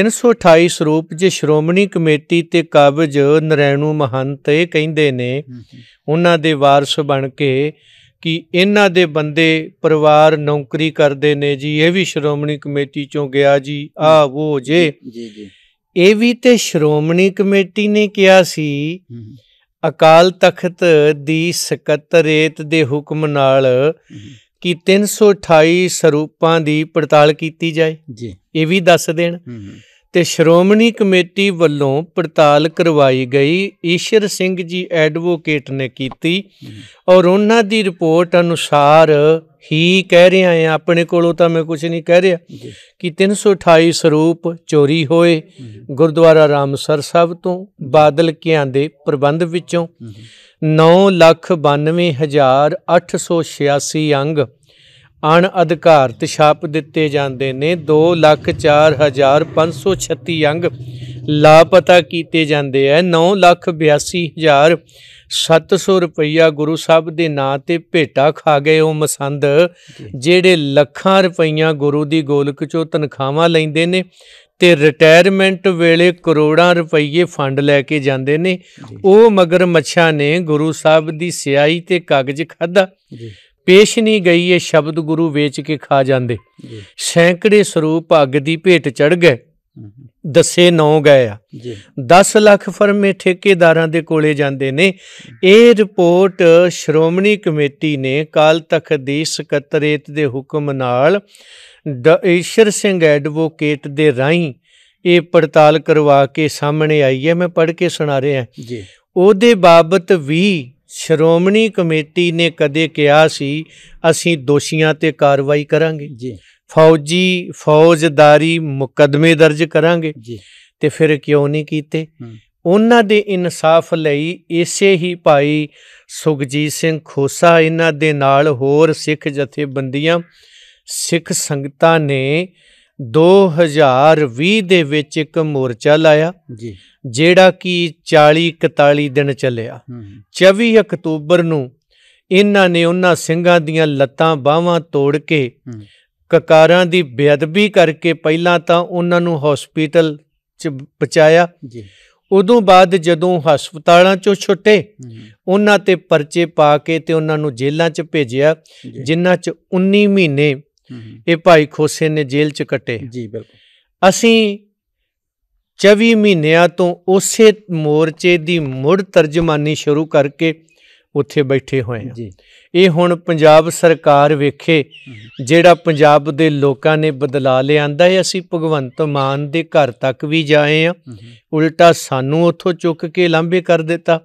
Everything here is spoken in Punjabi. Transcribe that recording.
328 ਸਰੂਪ ਜੇ ਸ਼੍ਰੋਮਣੀ ਕਮੇਟੀ ਤੇ ਕਾਬਜ ਨਰੈਣੂ ਮਹੰਤ ਇਹ ਕਹਿੰਦੇ ਨੇ ਉਹਨਾਂ ਦੇ ਵਾਰਸ ਬਣ ਕੇ ਕਿ ਇਹਨਾਂ ਦੇ ਬੰਦੇ ਪਰਿਵਾਰ ਨੌਕਰੀ ਕਰਦੇ ਨੇ ਜੀ ਇਹ ਵੀ ਸ਼੍ਰੋਮਣੀ ਕਮੇਟੀ ਚੋਂ ਗਿਆ ਜੀ ਆ ਉਹ ਜੇ ਜੀ ਜੀ ਇਹ ਵੀ ਤੇ ਸ਼੍ਰੋਮਣੀ ਕਮੇਟੀ ਨੇ ਕਿਹਾ ਸੀ ਅਕਾਲ ਤਖਤ ਦੀ ਸਕੱਤਰੇਤ ਦੇ ਹੁਕਮ ਨਾਲ ਕਿ 328 ਸਰੂਪਾਂ ਦੀ ਪੜਤਾਲ ਕੀਤੀ ਜਾਏ ਜੀ ਇਹ ਵੀ ਦੱਸ ਦੇਣ ਤੇ ਸ਼੍ਰੋਮਣੀ ਕਮੇਟੀ ਵੱਲੋਂ ਪੜਤਾਲ ਕਰਵਾਈ ਗਈ ਈਸ਼ਰ ਸਿੰਘ ਜੀ ਐਡਵੋਕੇਟ ਨੇ ਕੀਤੀ ਔਰ ਉਹਨਾਂ ਦੀ ਰਿਪੋਰਟ ਅਨੁਸਾਰ ਹੀ ਕਹਿ ਰਿਹਾ ਹੈ ਆਪਣੇ ਕੋਲੋਂ ਤਾਂ ਮੈਂ ਕੁਝ ਨਹੀਂ ਕਹਿ ਰਿਹਾ ਕਿ 328 ਸਰੂਪ ਚੋਰੀ ਹੋਏ ਗੁਰਦੁਆਰਾ ਰਾਮਸਰ ਸਾਹਿਬ ਤੋਂ ਬਾਦਲ ਕਿਆਂ ਦੇ ਪ੍ਰਬੰਧ ਵਿੱਚੋਂ 9 ਲੱਖ ਅੰਗ ਅਣ ਅਧਿਕਾਰਤ ਛਾਪ ਦਿੱਤੇ ਜਾਂਦੇ ਨੇ 204536 ਅੰਗ ਲਾਪਤਾ ਕੀਤੇ ਜਾਂਦੇ ਐ 982700 ਰੁਪਇਆ ਗੁਰੂ ਸਾਹਿਬ ਦੇ ਨਾਂ ਤੇ ਭੇਟਾ ਖਾ ਗਏ ਉਹ ਮਸੰਦ ਜਿਹੜੇ ਲੱਖਾਂ ਰੁਪਈਆ ਗੁਰੂ ਦੀ ਗੋਲਕ ਚੋਂ ਤਨਖਾਹਾਂ ਲੈਂਦੇ ਨੇ ਤੇ ਰਿਟਾਇਰਮੈਂਟ ਵੇਲੇ ਕਰੋੜਾਂ ਰੁਪਏ ਫੰਡ ਲੈ ਕੇ ਜਾਂਦੇ ਨੇ ਉਹ ਮਗਰ ਮੱਛਾ ਨੇ ਗੁਰੂ ਸਾਹਿਬ ਦੀ ਸਿਆਹੀ ਤੇ ਕਾਗਜ਼ ਖਾਦਾ ਪੇਸ਼ ਨਹੀਂ ਗਈ ਇਹ ਸ਼ਬਦ ਗੁਰੂ ਵੇਚ ਕੇ ਖਾ ਜਾਂਦੇ ਸੈਂਕੜੇ ਸਰੂਪ ਅੱਗ ਦੀ ਭੇਟ ਚੜ ਗਏ ਦੱਸੇ ਨੌ ਗਏ ਆ 10 ਲੱਖ ਫਰਮੇ ਠੇਕੇਦਾਰਾਂ ਦੇ ਕੋਲੇ ਜਾਂਦੇ ਨੇ ਇਹ ਰਿਪੋਰਟ ਸ਼੍ਰੋਮਣੀ ਕਮੇਟੀ ਨੇ ਕਾਲ ਤੱਕ ਦੀ ਸਕੱਤਰੇਤ ਦੇ ਹੁਕਮ ਨਾਲ ਈਸ਼ਰ ਸਿੰਘ ਐਡਵੋਕੇਟ ਦੇ ਰਾਹੀਂ ਇਹ ਪੜਤਾਲ ਕਰਵਾ ਕੇ ਸਾਹਮਣੇ ਆਈ ਹੈ ਮੈਂ ਪੜ੍ਹ ਕੇ ਸੁਣਾ ਰਿਹਾ ਜੀ ਉਹਦੇ ਬਾਬਤ ਵੀ ਸ਼੍ਰੋਮਣੀ ਕਮੇਟੀ ਨੇ ਕਦੇ ਕਿਹਾ ਸੀ ਅਸੀਂ ਦੋਸ਼ੀਆਂ ਤੇ ਕਾਰਵਾਈ ਕਰਾਂਗੇ ਜੀ ਫੌਜੀ ਫੌਜਦਾਰੀ ਮੁਕਦਮੇ ਦਰਜ ਕਰਾਂਗੇ ਜੀ ਤੇ ਫਿਰ ਕਿਉਂ ਨਹੀਂ ਕੀਤੇ ਉਹਨਾਂ ਦੇ ਇਨਸਾਫ ਲਈ ਇਸੇ ਹੀ ਭਾਈ ਸੁਖਜੀਤ ਸਿੰਘ ਖੋਸਾ ਇਹਨਾਂ ਦੇ ਨਾਲ ਹੋਰ ਸਿੱਖ ਜਥੇਬੰਦੀਆਂ ਸਿੱਖ ਸੰਗਤਾਂ ਨੇ 2020 ਦੇ ਵਿੱਚ ਇੱਕ ਮੋਰਚਾ ਲਾਇਆ ਜੀ ਜਿਹੜਾ ਕਿ 40 41 ਦਿਨ ਚੱਲਿਆ 24 ਅਕਤੂਬਰ ਨੂੰ ਇਹਨਾਂ ਨੇ ਉਹਨਾਂ ਸਿੰਘਾਂ ਦੀਆਂ ਲੱਤਾਂ ਬਾਹਾਂ ਤੋੜ ਕੇ ਕਕਾਰਾਂ ਦੀ ਬੇਅਦਬੀ ਕਰਕੇ ਪਹਿਲਾਂ ਤਾਂ ਉਹਨਾਂ ਨੂੰ ਹਸਪੀਟਲ ਚ ਪਹੁੰਚਾਇਆ ਜੀ ਉਦੋਂ ਬਾਅਦ ਜਦੋਂ ਹਸਪਤਾਲਾਂ ਚੋਂ ਛੁੱਟੇ ਉਹਨਾਂ ਤੇ ਪਰਚੇ ਪਾ ਕੇ ਤੇ ਉਹਨਾਂ ਨੂੰ ਜੇਲ੍ਹਾਂ ਚ ਭੇਜਿਆ ਜਿਨ੍ਹਾਂ ਚ 19 ਮਹੀਨੇ ਇਹ ਭਾਈ ਖੋਸੇ ਨੇ ਜੇਲ੍ਹ 'ਚ ਕੱਟੇ ਜੀ ਬਿਲਕੁਲ ਅਸੀਂ 24 ਮਹੀਨਿਆਂ ਤੋਂ ਉਸੇ ਮੋਰਚੇ ਦੀ ਮੁੜ ਤਰਜਮਾਨੀ ਸ਼ੁਰੂ ਕਰਕੇ ਉੱਥੇ ਬੈਠੇ ਹੋਏ ਹਾਂ ਇਹ ਹੁਣ ਪੰਜਾਬ ਸਰਕਾਰ ਵੇਖੇ ਜਿਹੜਾ ਪੰਜਾਬ ਦੇ ਲੋਕਾਂ ਨੇ ਬਦਲਾ ਲਿਆਂਦਾ ਹੈ ਅਸੀਂ ਭਗਵੰਤ ਮਾਨ ਦੇ ਘਰ ਤੱਕ ਵੀ ਜਾਏ ਆ ਉਲਟਾ ਸਾਨੂੰ ਉੱਥੋਂ ਚੁੱਕ ਕੇ ਲਾਂਬੇ ਕਰ ਦਿੱਤਾ